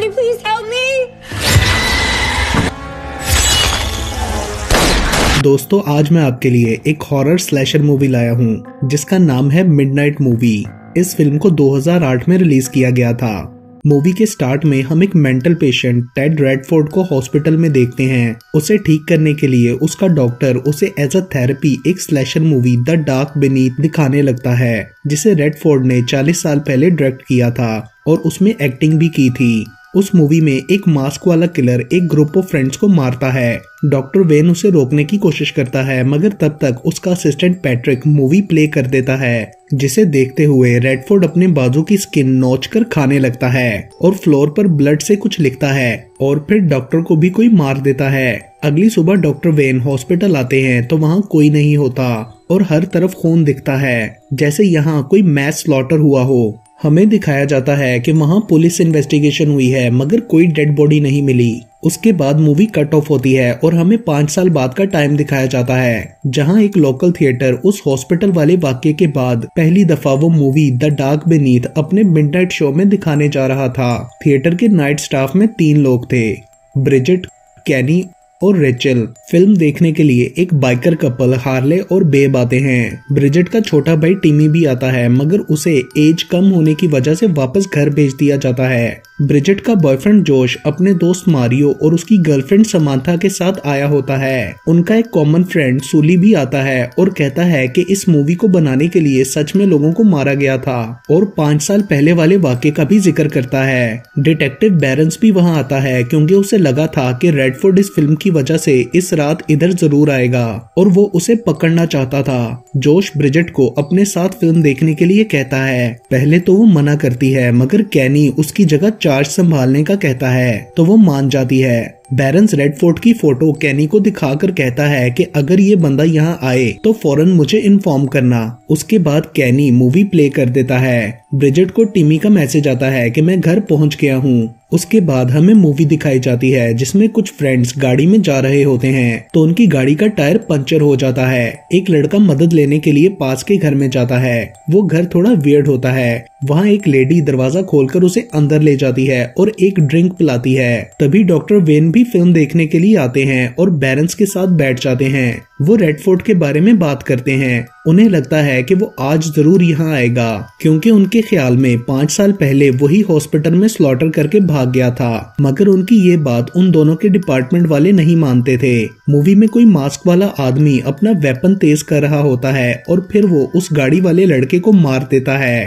Somebody please help me! दोस्तों आज मैं आपके लिए एक हॉरर स्लैशर मूवी लाया हूं जिसका नाम है मिडनाइट मूवी इस फिल्म को 2008 में रिलीज किया गया था मूवी के स्टार्ट में हम एक मेंटल पेशेंट टेड रेडफोर्ड को हॉस्पिटल में देखते हैं उसे ठीक करने के लिए उसका डॉक्टर उसे एज अ थेरेपी एक slasher movie the dark beneath दिखाने लगता है जिसे रेडफोर्ड ने 40 साल पहले डायरेक्ट किया था और उसमें एक्टिंग भी की थी उस मूवी में एक मास्क वाला किलर एक ग्रुप ऑफ फ्रेंड्स को मारता है डॉक्टर वेन उसे रोकने की कोशिश करता है मगर तब तक उसका असिस्टेंट पैट्रिक मूवी प्ले कर देता है जिसे देखते हुए रेडफोर्ड अपने बाजू की स्किन नोच कर खाने लगता है और फ्लोर पर ब्लड से कुछ लिखता है और फिर डॉक्टर को भी कोई मार देता है अगली सुबह डॉक्टर वेन हॉस्पिटल आते हैं तो वहाँ कोई नहीं होता और हर तरफ खून दिखता है जैसे यहाँ कोई मैथ स्लॉटर हुआ हो हमें दिखाया जाता है कि वहाँ पुलिस इन्वेस्टिगेशन हुई है मगर कोई डेड बॉडी नहीं मिली उसके बाद मूवी कट ऑफ होती है और हमें पांच साल बाद का टाइम दिखाया जाता है जहाँ एक लोकल थिएटर उस हॉस्पिटल वाले वाक्य के बाद पहली दफा वो मूवी द डार्क बेनीथ अपने मिडनाइट शो में दिखाने जा रहा था थिएटर के नाइट स्टाफ में तीन लोग थे ब्रिजिट कैनी और रेचल फिल्म देखने के लिए एक बाइकर कपल हार्ले और बेब आते हैं ब्रिजेट का छोटा भाई टिमी भी आता है मगर उसे एज कम होने की वजह से वापस घर भेज दिया जाता है ब्रिजिट का बॉयफ्रेंड जोश अपने दोस्त मारियो और उसकी गर्लफ्रेंड समांथा के साथ आया होता है उनका एक कॉमन फ्रेंड सूली भी आता है और कहता है कि इस मूवी को बनाने के लिए सच में लोगों को मारा गया था और पांच साल पहले वाले वाक्य का भी जिक्र करता है डिटेक्टिव बैरेंस भी वहाँ आता है क्योंकि उसे लगा था कि रेडफोर्ड इस फिल्म की वजह से इस रात इधर जरूर आएगा और वो उसे पकड़ना चाहता था जोश ब्रिजिट को अपने साथ फिल्म देखने के लिए कहता है पहले तो वो मना करती है मगर कैनी उसकी जगह चार्ज संभालने का कहता है तो वो मान जाती है बैरन्स रेडफोर्ट की फोटो कैनी को दिखाकर कहता है कि अगर ये बंदा यहाँ आए तो फौरन मुझे इन्फॉर्म करना उसके बाद कैनी मूवी प्ले कर देता है ब्रिजेट को टिमी का मैसेज आता है कि मैं घर पहुंच गया हूँ उसके बाद हमें मूवी दिखाई जाती है जिसमें कुछ फ्रेंड्स गाड़ी में जा रहे होते हैं तो उनकी गाड़ी का टायर पंचर हो जाता है एक लड़का मदद लेने के लिए पास के घर में जाता है वो घर थोड़ा वियर्ड होता है वहाँ एक लेडी दरवाजा खोलकर उसे अंदर ले जाती है और एक ड्रिंक पिलाती है तभी डॉक्टर वेन भी भी फिल्म देखने के लिए आते हैं और बैरेंस के साथ बैठ जाते हैं वो रेडफोर्ड के बारे में बात करते हैं उन्हें लगता है कि वो आज जरूर यहाँ आएगा क्योंकि उनके ख्याल में पाँच साल पहले वही हॉस्पिटल में स्लॉटर करके भाग गया था मगर उनकी ये बात उन दोनों के डिपार्टमेंट वाले नहीं मानते थे मूवी में कोई मास्क वाला आदमी अपना वेपन तेज कर रहा होता है और फिर वो उस गाड़ी वाले लड़के को मार देता है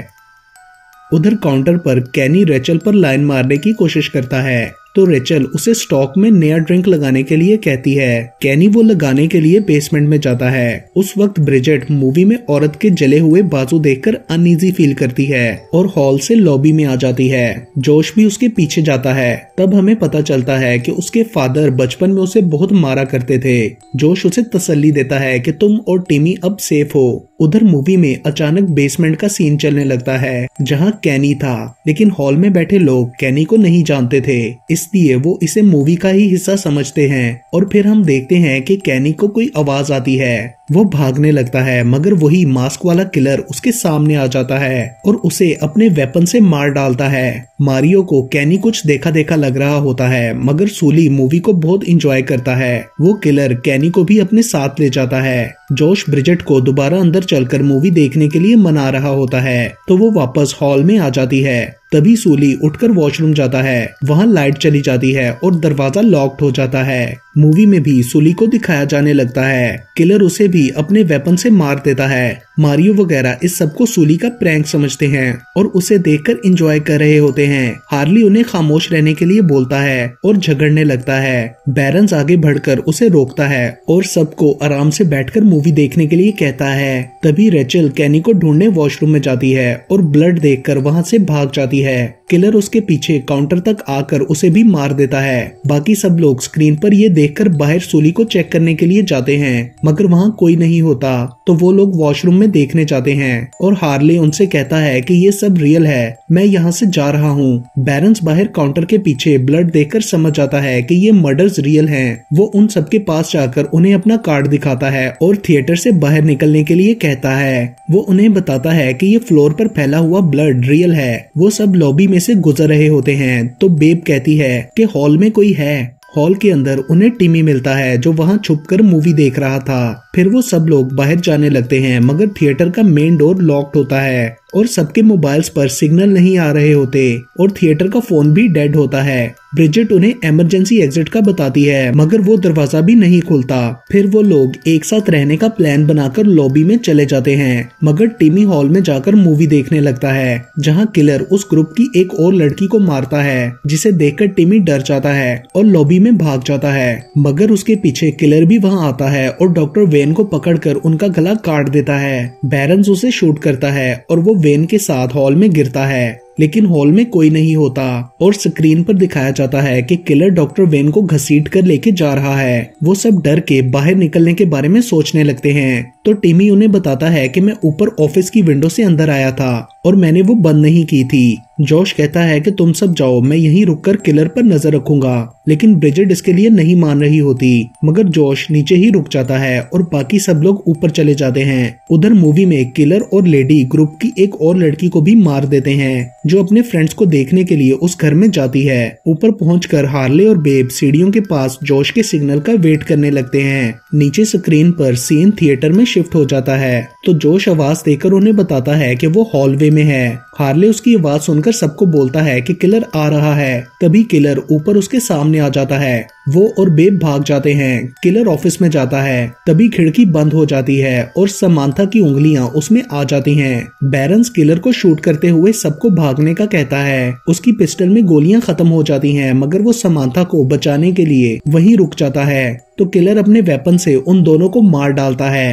उधर काउंटर पर कैनी रेचल पर लाइन मारने की कोशिश करता है तो रेचल उसे स्टॉक में नया ड्रिंक लगाने के लिए कहती है कैनी वो लगाने के लिए बेसमेंट में जाता है उस वक्त ब्रिजेट मूवी में औरत के जले हुए बाजू देखकर अनईजी फील करती है और हॉल से लॉबी में आ जाती है जोश भी उसके पीछे जाता है तब हमें पता चलता है कि उसके फादर बचपन में उसे बहुत मारा करते थे जोश उसे तसल्ली देता है कि तुम और टीमी अब सेफ हो उधर मूवी में अचानक बेसमेंट का सीन चलने लगता है जहाँ कैनी था लेकिन हॉल में बैठे लोग कैनी को नहीं जानते थे इस इसलिए वो इसे मूवी का ही हिस्सा समझते हैं और फिर हम देखते हैं कि कैनी को कोई आवाज आती है वो भागने लगता है मगर वही मास्क वाला किलर उसके सामने आ जाता है और उसे अपने वेपन से मार डालता है मारियो को कैनी कुछ देखा देखा लग रहा होता है मगर सूली मूवी को बहुत इंजॉय करता है वो किलर कैनी को भी अपने साथ ले जाता है जोश ब्रिजेट को दोबारा अंदर चलकर मूवी देखने के लिए मना रहा होता है तो वो वापस हॉल में आ जाती है तभी सूली उठकर वॉशरूम जाता है वहाँ लाइट चली जाती है और दरवाजा लॉक्ड हो जाता है मूवी में भी सुली को दिखाया जाने लगता है किलर उसे भी अपने वेपन से मार देता है मारियो वगैरह इस सब को सूली का प्रैंक समझते हैं और उसे देखकर इंजॉय कर रहे होते हैं हार्ली उन्हें खामोश रहने के लिए बोलता है और झगड़ने लगता है बैरन्स आगे बढ़कर उसे रोकता है और सबको आराम से बैठकर मूवी देखने के लिए कहता है तभी रेचल कैनी को ढूंढने वॉशरूम में जाती है और ब्लड कर वहां से भाग जाती है किलर उसके पीछे काउंटर तक आकर उसे भी मार देता है बाकी सब लोग स्क्रीन पर यह देखकर बाहर सूली को चेक करने के लिए जाते हैं मगर वहाँ कोई नहीं होता तो वो लोग वॉशरूम में देखने जाते हैं और हार्ले उनसे कहता है कि ये सब रियल है मैं यहाँ से जा रहा हूँ बैरन्स बाहर काउंटर के पीछे ब्लड देखकर समझ जाता है कि ये मर्डर्स रियल हैं वो उन सबके पास जाकर उन्हें अपना कार्ड दिखाता है और थिएटर से बाहर निकलने के लिए कहता है वो उन्हें बताता है कि ये फ्लोर पर फैला हुआ ब्लड रियल है वो सब लॉबी में से गुजर रहे होते हैं तो बेब कहती है कि हॉल में कोई है हॉल के अंदर उन्हें टिमी मिलता है जो वहां छुपकर मूवी देख रहा था फिर वो सब लोग बाहर जाने लगते हैं मगर थिएटर का मेन डोर लॉक्ड होता है और सबके मोबाइल्स पर सिग्नल नहीं आ रहे होते और थिएटर का फोन भी डेड होता है ब्रिजिट उन्हें इमरजेंसी एग्जिट का बताती है मगर वो दरवाजा भी नहीं खुलता फिर वो लोग एक साथ रहने का प्लान बनाकर लॉबी में चले जाते हैं मगर टीमी हॉल में जाकर मूवी देखने लगता है जहां किलर उस ग्रुप की एक और लड़की को मारता है जिसे देखकर टीमी डर जाता है और लॉबी में भाग जाता है मगर उसके पीछे किलर भी वहाँ आता है और डॉक्टर वेन को कर उनका गला काट देता है बैरन्स उसे शूट करता है और वो वेन के साथ हॉल में गिरता है लेकिन हॉल में कोई नहीं होता और स्क्रीन पर दिखाया जाता है कि किलर डॉक्टर वेन को घसीट कर लेके जा रहा है वो सब डर के बाहर निकलने के बारे में सोचने लगते हैं तो टिमी उन्हें बताता है कि मैं ऊपर ऑफिस की विंडो से अंदर आया था और मैंने वो बंद नहीं की थी जोश कहता है कि तुम सब जाओ मैं यहीं रुककर किलर पर नजर रखूंगा लेकिन ब्रिजिड इसके लिए नहीं मान रही होती मगर जोश नीचे ही रुक जाता है और बाकी सब लोग ऊपर चले जाते हैं उधर मूवी में किलर और लेडी ग्रुप की एक और लड़की को भी मार देते हैं जो अपने फ्रेंड्स को देखने के लिए उस घर में जाती है ऊपर पहुँच हार्ले और बेब सीढ़ियों के पास जोश के सिग्नल का वेट करने लगते है नीचे स्क्रीन पर सीन थिएटर में शिफ्ट हो जाता है तो जोश आवाज देकर उन्हें बताता है कि वो हॉलवे में है हार्ले उसकी आवाज सुनकर सबको बोलता है कि किलर आ रहा है तभी किलर ऊपर उसके सामने आ जाता है वो और बेब भाग जाते हैं किलर ऑफिस में जाता है तभी खिड़की बंद हो जाती है और समानता की उंगलियां उसमें आ जाती हैं बैरन्स किलर को शूट करते हुए सबको भागने का कहता है उसकी पिस्टल में गोलियां खत्म हो जाती हैं मगर वो समानता को बचाने के लिए वहीं रुक जाता है तो किलर अपने वेपन से उन दोनों को मार डालता है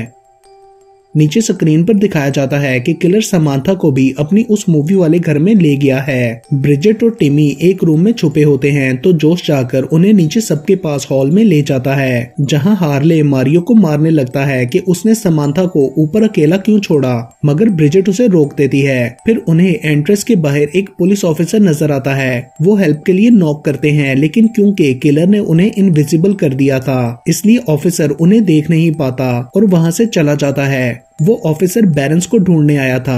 नीचे स्क्रीन पर दिखाया जाता है कि किलर समांथा को भी अपनी उस मूवी वाले घर में ले गया है ब्रिजेट और टिमी एक रूम में छुपे होते हैं तो जोश जाकर उन्हें नीचे सबके पास हॉल में ले जाता है जहां हार्ले मारियो को मारने लगता है कि उसने समांथा को ऊपर अकेला क्यों छोड़ा मगर ब्रिजेट उसे रोक देती है फिर उन्हें एंट्रेंस के बाहर एक पुलिस ऑफिसर नजर आता है वो हेल्प के लिए नॉक करते हैं लेकिन क्योंकि किलर ने उन्हें इनविजिबल कर दिया था इसलिए ऑफिसर उन्हें देख नहीं पाता और वहाँ से चला जाता है Bye. वो ऑफिसर बैरेंस को ढूंढने आया था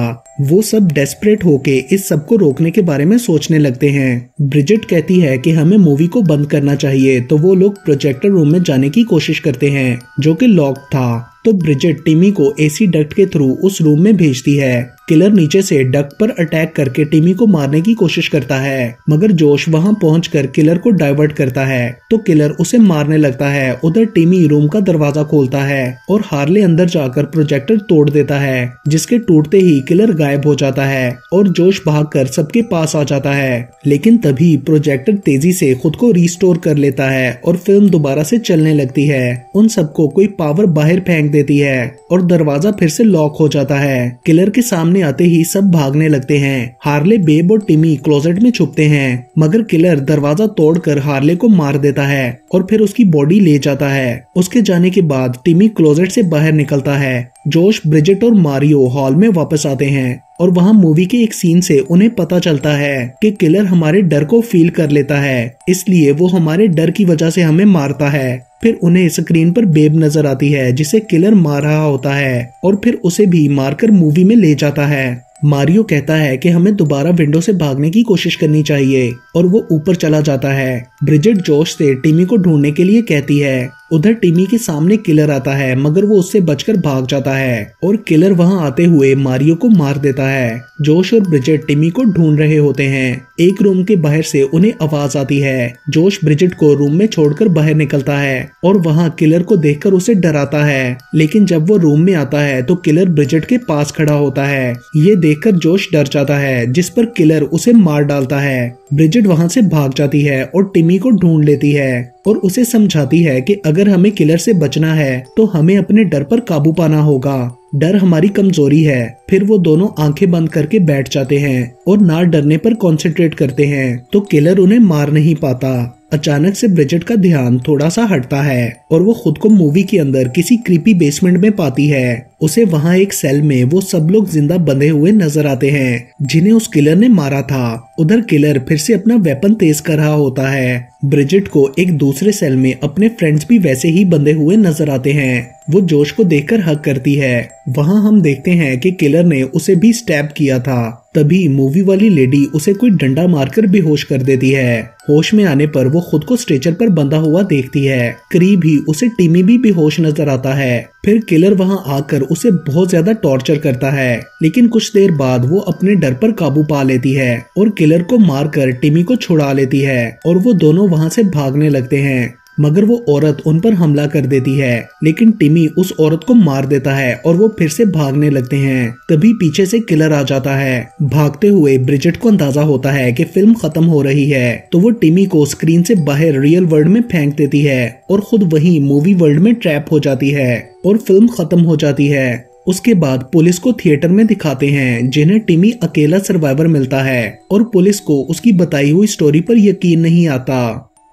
वो सब डेस्परेट होके इस सब को रोकने के बारे में सोचने लगते हैं ब्रिजिट कहती है कि हमें मूवी को बंद करना चाहिए तो वो लोग प्रोजेक्टर रूम में जाने की कोशिश करते हैं जो कि लॉक था तो ब्रिजिट टिमी को एसी डक्ट के थ्रू उस रूम में भेजती है किलर नीचे से डक्ट पर अटैक करके टिमी को मारने की कोशिश करता है मगर जोश पहुँच कर किलर को डाइवर्ट करता है तो किलर उसे मारने लगता है उधर टिमी रूम का दरवाजा खोलता है और हार्ले अंदर जाकर प्रोजेक्टर तोड़ देता है जिसके टूटते ही किलर गायब हो जाता है और जोश भागकर सबके पास आ जाता है लेकिन तभी प्रोजेक्टर तेजी से खुद को रिस्टोर कर लेता है और फिल्म दोबारा से चलने लगती है उन सबको कोई पावर बाहर फेंक देती है और दरवाजा फिर से लॉक हो जाता है किलर के सामने आते ही सब भागने लगते हैं हार्ले बेब और टिमी क्लोजेट में छुपते हैं मगर किलर दरवाजा तोड़कर हार्ले को मार देता है और फिर उसकी बॉडी ले जाता है उसके जाने के बाद टिमी क्लोजेट से बाहर निकलता है जोश ब्रिजिट और मारियो हॉल में वापस आते हैं और वहाँ मूवी के एक सीन से उन्हें पता चलता है कि किलर हमारे डर को फील कर लेता है इसलिए वो हमारे डर की वजह से हमें मारता है फिर उन्हें स्क्रीन पर बेब नजर आती है जिसे किलर मार रहा होता है और फिर उसे भी मारकर मूवी में ले जाता है मारियो कहता है कि हमें दोबारा विंडो से भागने की कोशिश करनी चाहिए और वो ऊपर चला जाता है ब्रिजिट जोश से टीमी को ढूंढने के लिए कहती है उधर टिमी के सामने किलर आता है मगर वो उससे बचकर भाग जाता है और किलर वहां आते हुए मारियो को मार देता है जोश और ब्रिजेट टिमी को ढूंढ रहे होते हैं एक रूम के बाहर से उन्हें आवाज आती है जोश ब्रिजेट को रूम में छोड़कर बाहर निकलता है और वहां किलर को देखकर उसे डराता है लेकिन जब वो रूम में आता है तो किलर ब्रिजेट के पास खड़ा होता है ये देखकर जोश डर जाता है जिस पर किलर उसे मार डालता है ब्रिजिट वहां से भाग जाती है और टिमी को ढूंढ लेती है और उसे समझाती है कि अगर हमें किलर से बचना है तो हमें अपने डर पर काबू पाना होगा डर हमारी कमजोरी है फिर वो दोनों आंखें बंद करके बैठ जाते हैं और ना डरने पर कंसंट्रेट करते हैं तो किलर उन्हें मार नहीं पाता अचानक से ब्रिजेट का ध्यान थोड़ा सा हटता है और वो खुद को मूवी के अंदर किसी क्रीपी बेसमेंट में पाती है उसे वहाँ एक सेल में वो सब लोग जिंदा बंधे हुए नजर आते हैं जिन्हें उस किलर ने मारा था उधर किलर फिर से अपना वेपन तेज कर रहा होता है ब्रिजेट को एक दूसरे सेल में अपने फ्रेंड्स भी वैसे ही बंधे हुए नजर आते हैं वो जोश को देखकर हक करती है वहाँ हम देखते हैं कि किलर ने उसे भी स्टैप किया था तभी मूवी वाली लेडी उसे कोई डंडा मारकर बेहोश कर देती है होश में आने पर वो खुद को स्ट्रेचर पर बंधा हुआ देखती है करीब ही उसे टीमी भी बेहोश नजर आता है फिर किलर वहां आकर उसे बहुत ज्यादा टॉर्चर करता है लेकिन कुछ देर बाद वो अपने डर पर काबू पा लेती है और किलर को मारकर टिमी को छुड़ा लेती है और वो दोनों वहां से भागने लगते हैं मगर वो औरत उन पर हमला कर देती है लेकिन टिमी उस औरत को मार देता है और वो फिर से भागने लगते हैं तभी पीछे से किलर आ जाता है भागते हुए ब्रिजेट को अंदाजा होता है कि फिल्म खत्म हो रही है तो वो टिमी को स्क्रीन से बाहर रियल वर्ल्ड में फेंक देती है और खुद वही मूवी वर्ल्ड में ट्रैप हो जाती है और फिल्म खत्म हो जाती है उसके बाद पुलिस को थिएटर में दिखाते हैं जिन्हें टिमी अकेला सर्वाइवर मिलता है और पुलिस को उसकी बताई हुई स्टोरी पर यकीन नहीं आता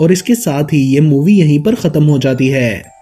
और इसके साथ ही ये मूवी यहीं पर ख़त्म हो जाती है